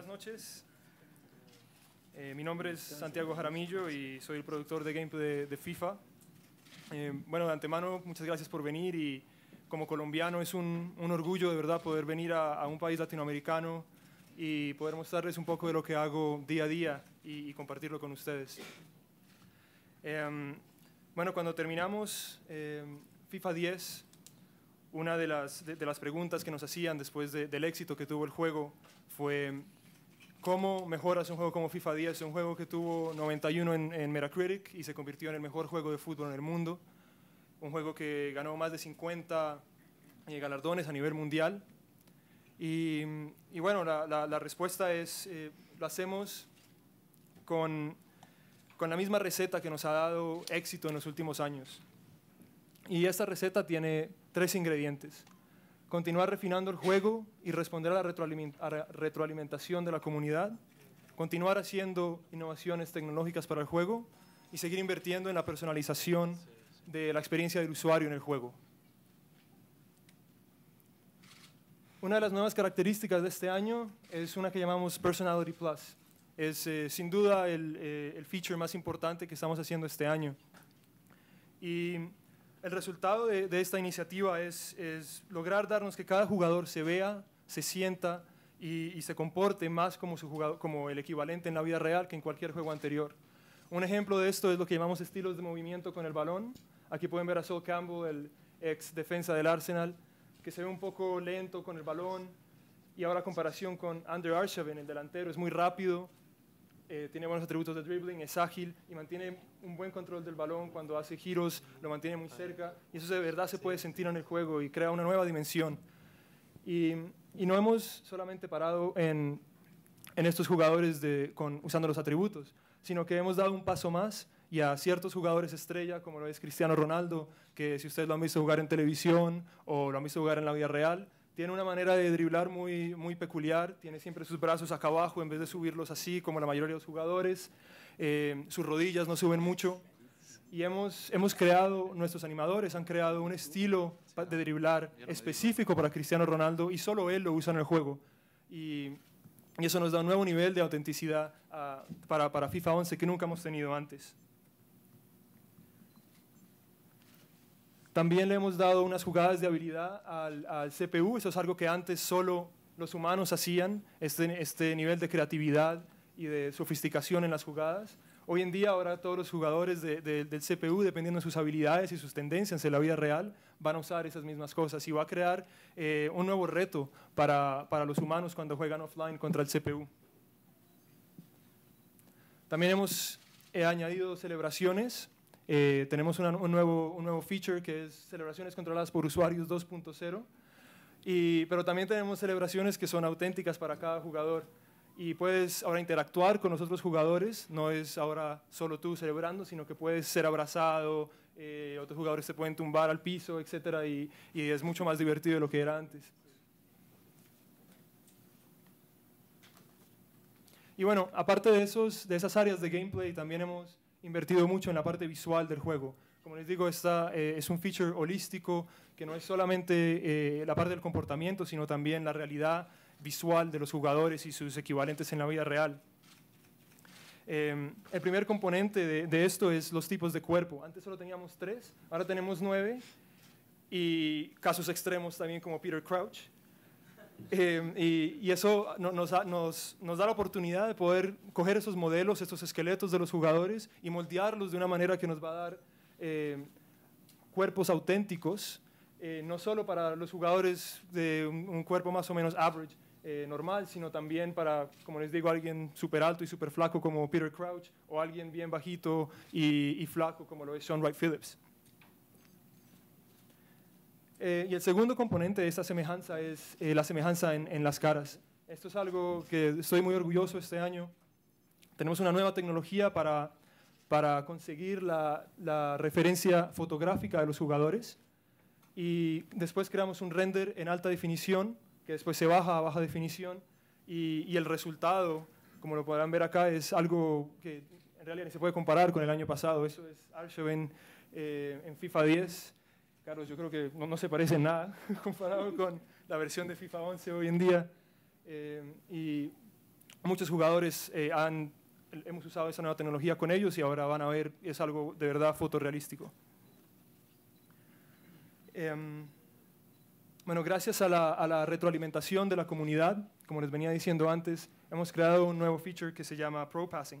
buenas noches. Eh, mi nombre es Santiago Jaramillo y soy el productor de gameplay de, FIFA. Eh, bueno, de antemano, muchas gracias por venir y como colombiano es un, orgullo de verdad poder venir a, un país latinoamericano y poder mostrarles un poco de lo que hago día a día y, compartirlo con ustedes. Em, bueno, cuando terminamos em, FIFA 10, una de las, preguntas que nos hacían después del éxito que tuvo el juego fue cómo mejoras un juego como FIFA 10, un juego que tuvo 91 en, Metacritic y se convirtió en el mejor juego de fútbol en el mundo, un juego que ganó más de 50 eh, galardones a nivel mundial. Y, mm, bueno, la, respuesta es, eh, lo hacemos con, con la misma receta que nos ha dado éxito en los últimos años. Y esta receta tiene tres ingredientes continuar refinando el juego y responder a la retroalimentación de la comunidad, continuar haciendo innovaciones tecnológicas para el juego y seguir invirtiendo en la personalización de la experiencia del usuario en el juego. Una de las nuevas características de este año es una que llamamos Personality Plus. Es eh, sin duda el, eh, el feature más importante que estamos haciendo este año. Y el resultado de, esta iniciativa es, lograr darnos que cada jugador se vea, se sienta y, se comporte más como, el equivalente en la vida real que en cualquier juego anterior. Un ejemplo de esto es lo que llamamos estilos de movimiento con el balón. Aquí pueden ver a Sol Campbell, el ex defensa del Arsenal, que se ve un poco lento con el balón. Y ahora comparación con Andrew Arshavin, el delantero, es muy rápido, eh, tiene buenos atributos de dribbling, es ágil y mantiene un buen control del balón cuando hace giros, lo mantiene muy cerca. Y eso de verdad se puede sentir en el juego y crea una nueva dimensión. Y, no hemos solamente parado en, estos jugadores de, usando los atributos, sino que hemos dado un paso más y a ciertos jugadores estrella, como lo es Cristiano Ronaldo, que si ustedes lo han visto jugar en televisión o lo han visto jugar en la vida real, tiene una manera de driblar muy, muy peculiar, tiene siempre sus brazos acá abajo en vez de subirlos así como la mayoría de los jugadores, eh, sus rodillas no suben mucho y hemos, hemos creado, nuestros animadores han creado un estilo de driblar específico para Cristiano Ronaldo y solo él lo usa en el juego. Y, eso nos da un nuevo nivel de autenticidad ah, para, para FIFA 11 que nunca hemos tenido antes. También le hemos dado unas jugadas de habilidad al, CPU, eso es algo que antes solo los humanos hacían, este, este, nivel de creatividad y de sofisticación en las jugadas. Hoy en día, ahora todos los jugadores del CPU, dependiendo de sus habilidades y sus tendencias en la vida real, van a usar esas mismas cosas y va a crear eh, un nuevo reto para, los humanos cuando juegan offline contra el CPU. También hemos eh, añadido celebraciones eh, tenemos un, nuevo, un nuevo feature que es celebraciones controladas por usuarios 2.0, pero también tenemos celebraciones que son auténticas para cada jugador y puedes ahora interactuar con los otros jugadores, no es ahora solo tú celebrando, sino que puedes ser abrazado, eh, otros jugadores se pueden tumbar al piso, etc. Y, y, es mucho más divertido de lo que era antes. Y bueno, aparte de, esos, de esas áreas de gameplay, también hemos invertido mucho en la parte visual del juego. Como les digo, esta eh, es un feature holístico que no es solamente eh, la parte del comportamiento, sino también la realidad visual de los jugadores y sus equivalentes en la vida real. Em, el primer componente de, esto es los tipos de cuerpo. Antes solo teníamos tres, ahora tenemos nueve y casos extremos también como Peter Crouch, Em, y, eso nos, da la oportunidad de poder coger esos modelos, estos esqueletos de los jugadores y moldearlos de una manera que nos va a dar em, cuerpos auténticos, eh, no solo para los jugadores de un, cuerpo más o menos average, eh, normal, sino también para, como les digo, alguien súper alto y súper flaco como Peter Crouch o alguien bien bajito y, y flaco como lo es Sean Wright Phillips. Eh, y el segundo componente de esta semejanza es eh, la semejanza en, las caras. Esto es algo que estoy muy orgulloso este año. Tenemos una nueva tecnología para, conseguir la, referencia fotográfica de los jugadores y después creamos un render en alta definición que después se baja a baja definición y, el resultado, como lo podrán ver acá, es algo que en realidad se puede comparar con el año pasado. Eso es Archive eh, en FIFA 10 Carlos, yo creo que no, se parece nada comparado con la versión de FIFA 11 hoy en día. Eh, y muchos jugadores eh, han, hemos usado esa nueva tecnología con ellos y ahora van a ver, es algo de verdad fotorrealístico. Em, bueno, gracias a la, retroalimentación de la comunidad, como les venía diciendo antes, hemos creado un nuevo feature que se llama Pro Passing.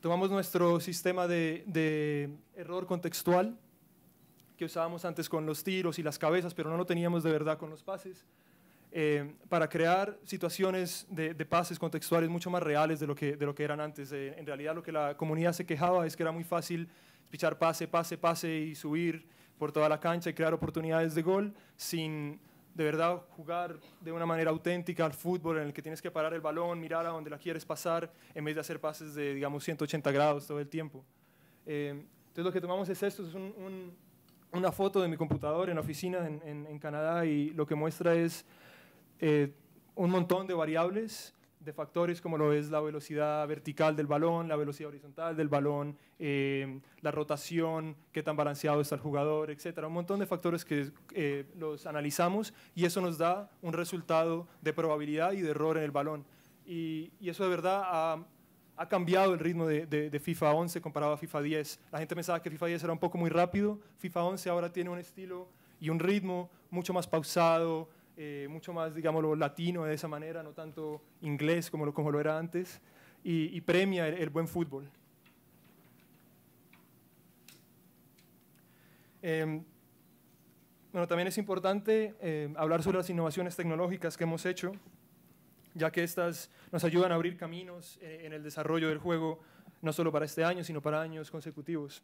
Tomamos nuestro sistema de error contextual que usábamos antes con los tiros y las cabezas, pero no lo teníamos de verdad con los pases, eh, para crear situaciones de, pases contextuales mucho más reales de lo que, de lo que eran antes. Eh, en realidad lo que la comunidad se quejaba es que era muy fácil pichar pase, pase, pase y subir por toda la cancha y crear oportunidades de gol sin de verdad jugar de una manera auténtica al fútbol en el que tienes que parar el balón, mirar a donde la quieres pasar, en vez de hacer pases de, digamos, 180 grados todo el tiempo. Eh, entonces lo que tomamos es esto, es un una foto de mi computadora en la oficina en, en, Canadá y lo que muestra es eh, un montón de variables, de factores como lo es la velocidad vertical del balón, la velocidad horizontal del balón, eh, la rotación, qué tan balanceado está el jugador, etcétera. Un montón de factores que eh, los analizamos y eso nos da un resultado de probabilidad y de error en el balón. Y, y eso de verdad ha ha cambiado el ritmo de, FIFA 11 comparado a FIFA 10. La gente pensaba que FIFA 10 era un poco muy rápido, FIFA 11 ahora tiene un estilo y un ritmo mucho más pausado, eh, mucho más, digámoslo, latino de esa manera, no tanto inglés como lo, como lo era antes, y, premia el, buen fútbol. Em, bueno, también es importante eh, hablar sobre las innovaciones tecnológicas que hemos hecho ya que estas nos ayudan a abrir caminos eh, en el desarrollo del juego, no solo para este año, sino para años consecutivos.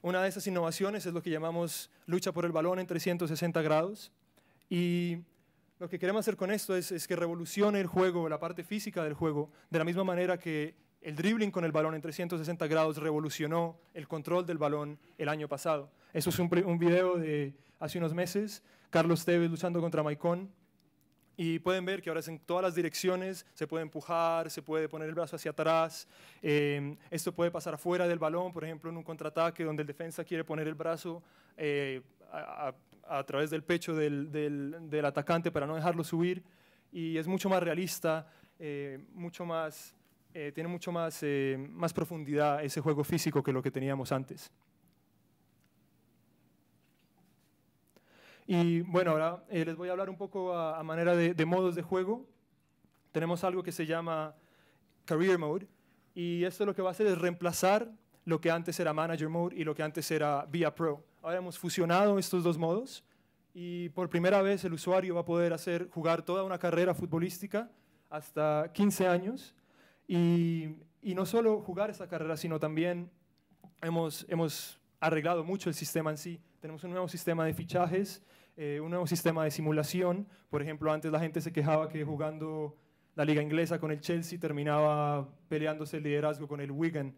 Una de esas innovaciones es lo que llamamos lucha por el balón en 360 grados. Y lo que queremos hacer con esto es, que revolucione el juego, la parte física del juego, de la misma manera que el dribbling con el balón en 360 grados revolucionó el control del balón el año pasado. Eso es un, un video de hace unos meses, Carlos Tevez luchando contra Maicon, y pueden ver que ahora es en todas las direcciones, se puede empujar, se puede poner el brazo hacia atrás, em, esto puede pasar afuera del balón, por ejemplo, en un contraataque donde el defensa quiere poner el brazo eh, a, través del pecho del, atacante para no dejarlo subir, y es mucho más realista, eh, mucho más, eh, tiene mucho más, más profundidad ese juego físico que lo que teníamos antes. Y bueno, ahora eh, les voy a hablar un poco a, manera de, modos de juego. Tenemos algo que se llama Career Mode y esto lo que va a hacer es reemplazar lo que antes era Manager Mode y lo que antes era Via Pro. Ahora hemos fusionado estos dos modos y por primera vez el usuario va a poder hacer jugar toda una carrera futbolística hasta 15 años y, no solo jugar esa carrera, sino también hemos, hemos arreglado mucho el sistema en sí. Tenemos un nuevo sistema de fichajes, eh, un nuevo sistema de simulación. Por ejemplo, antes la gente se quejaba que jugando la liga inglesa con el Chelsea terminaba peleándose el liderazgo con el Wigan.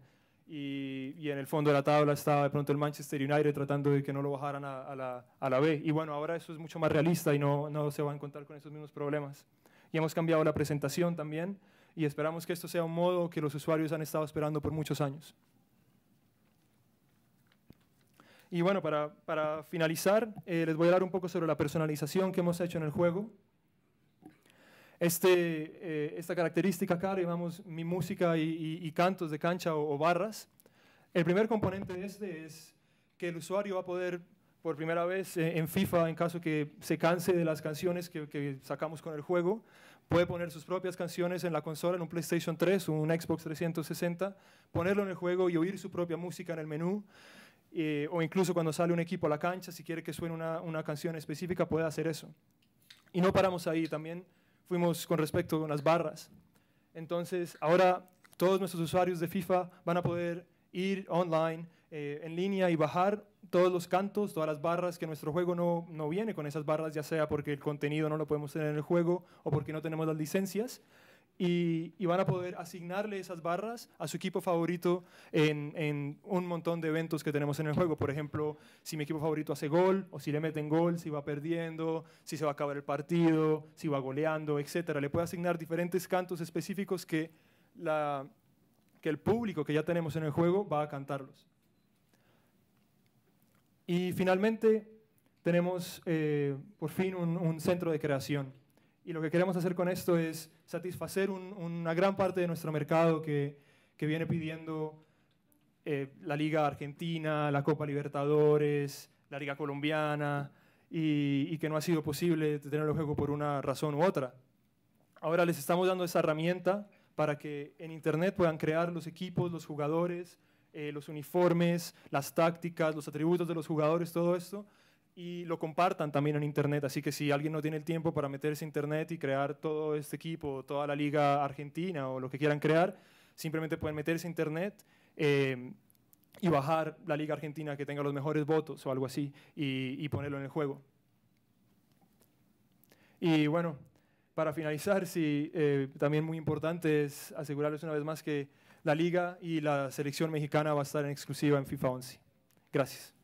Y, en el fondo de la tabla estaba de pronto el Manchester United tratando de que no lo bajaran a, la, B. Y bueno, ahora eso es mucho más realista y no, no se va a encontrar con esos mismos problemas. Y hemos cambiado la presentación también y esperamos que esto sea un modo que los usuarios han estado esperando por muchos años. Y bueno, para, finalizar, eh, les voy a hablar un poco sobre la personalización que hemos hecho en el juego. Este, eh, esta característica acá llamamos mi música y, cantos de cancha o, barras. El primer componente de este es que el usuario va a poder, por primera vez eh, en FIFA, en caso que se canse de las canciones que, sacamos con el juego, puede poner sus propias canciones en la consola, en un PlayStation 3, o un Xbox 360, ponerlo en el juego y oír su propia música en el menú. Eh, o incluso cuando sale un equipo a la cancha, si quiere que suene una, canción específica, puede hacer eso. Y no paramos ahí, también fuimos con respecto a las barras. Entonces, ahora todos nuestros usuarios de FIFA van a poder ir online, eh, en línea y bajar todos los cantos, todas las barras, que nuestro juego no, viene con esas barras, ya sea porque el contenido no lo podemos tener en el juego o porque no tenemos las licencias, y, van a poder asignarle esas barras a su equipo favorito en, un montón de eventos que tenemos en el juego. Por ejemplo, si mi equipo favorito hace gol, o si le meten gol, si va perdiendo, si se va a acabar el partido, si va goleando, etc. Le puede asignar diferentes cantos específicos que, el público que ya tenemos en el juego va a cantarlos. Y finalmente tenemos eh, por fin un centro de creación y lo que queremos hacer con esto es satisfacer una gran parte de nuestro mercado que, viene pidiendo eh, la Liga Argentina, la Copa Libertadores, la Liga Colombiana, y, que no ha sido posible tener el juego por una razón u otra. Ahora les estamos dando esa herramienta para que en Internet puedan crear los equipos, los jugadores, eh, los uniformes, las tácticas, los atributos de los jugadores, todo esto, y lo compartan también en Internet. Así que si alguien no tiene el tiempo para meterse a Internet y crear todo este equipo, toda la liga argentina o lo que quieran crear, simplemente pueden meterse a Internet. Eh, y bajar la Liga Argentina que tenga los mejores votos o algo así y, ponerlo en el juego. Y bueno, para finalizar, si eh, también muy importante es asegurarles una vez más que la Liga y la selección mexicana va a estar en exclusiva en FIFA 11. Gracias.